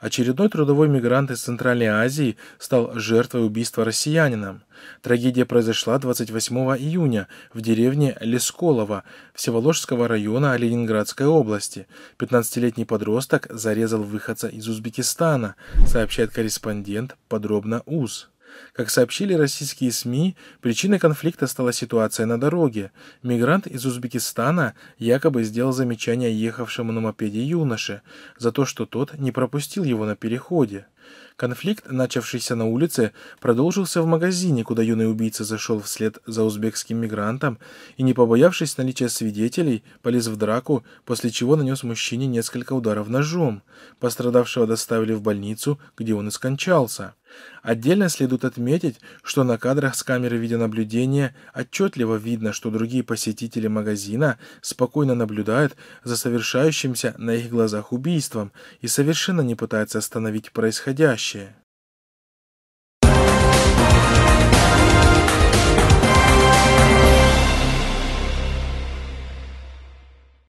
Очередной трудовой мигрант из Центральной Азии стал жертвой убийства россиянина. Трагедия произошла 28 июня в деревне Лесколово Всеволожского района Ленинградской области. 15-летний подросток зарезал выходца из Узбекистана, сообщает корреспондент подробно УЗ. Как сообщили российские СМИ, причиной конфликта стала ситуация на дороге. Мигрант из Узбекистана якобы сделал замечание ехавшему на мопеде юноше за то, что тот не пропустил его на переходе. Конфликт, начавшийся на улице, продолжился в магазине, куда юный убийца зашел вслед за узбекским мигрантом и, не побоявшись наличия свидетелей, полез в драку, после чего нанес мужчине несколько ударов ножом. Пострадавшего доставили в больницу, где он и скончался. Отдельно следует отметить, что на кадрах с камеры видеонаблюдения отчетливо видно, что другие посетители магазина спокойно наблюдают за совершающимся на их глазах убийством и совершенно не пытаются остановить происходящее 第二些，